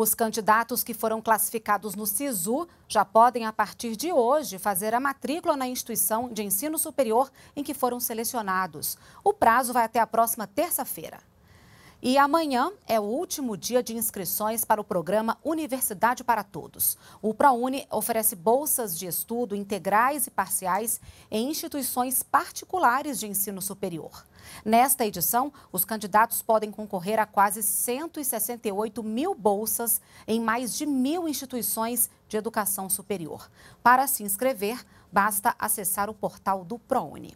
Os candidatos que foram classificados no SISU já podem, a partir de hoje, fazer a matrícula na instituição de ensino superior em que foram selecionados. O prazo vai até a próxima terça-feira. E amanhã é o último dia de inscrições para o programa Universidade para Todos. O ProUni oferece bolsas de estudo integrais e parciais em instituições particulares de ensino superior. Nesta edição, os candidatos podem concorrer a quase 168 mil bolsas em mais de mil instituições de educação superior. Para se inscrever, basta acessar o portal do ProUni.